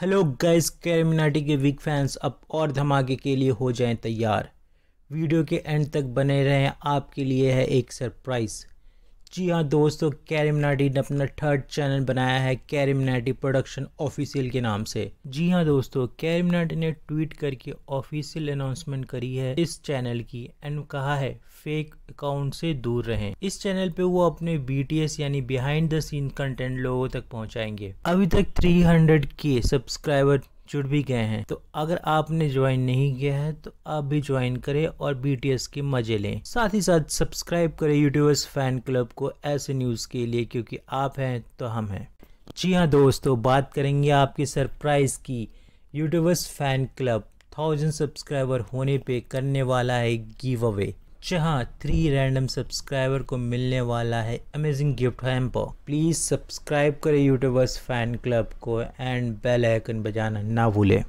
hello guys कैरमिनाटी के week fans अब और धमाके के लिए हो जाएं तैयार वीडियो के एंड तक बने रहें आपके लिए है एक सरप्राइज़ जी हाँ दोस्तों कैरिम नाटी ने अपना थर्ड चैनल बनाया है कैरिम नाटी प्रोडक्शन ऑफिशियल के नाम से जी हाँ दोस्तों कैरिम नाटी ने ट्वीट करके ऑफिशियल अनाउंसमेंट करी है इस चैनल की एंड कहा है फेक अकाउंट से दूर रहें इस चैनल पे वो अपने बीटीएस यानी बिहाइंड द सीन कंटेंट लोगों तक पहुंचाएंगे अभी तक 300 के सब्सक्राइबर जुड़ भी गए हैं तो अगर आपने ज्वाइन नहीं किया है तो आप भी ज्वाइन करें और बीटीएस के मजे लें साथ ही साथ सब्सक्राइब करें यूट्यूबर्स फैन क्लब को ऐसे न्यूज़ के लिए क्योंकि आप हैं तो हम हैं जी हाँ दोस्तों बात करेंगे आपके सरप्राइज़ की YouTubers fan club thousand subscriber होने पे करने वाला है गिव अवे जहां थ्री रैंडम सब्सक्राइबर को मिलने वाला है amazing gift hamper please subscribe करें यूट्यूबर्स फैन क्लब को एंड बेल आइकन बजाना ना भूलें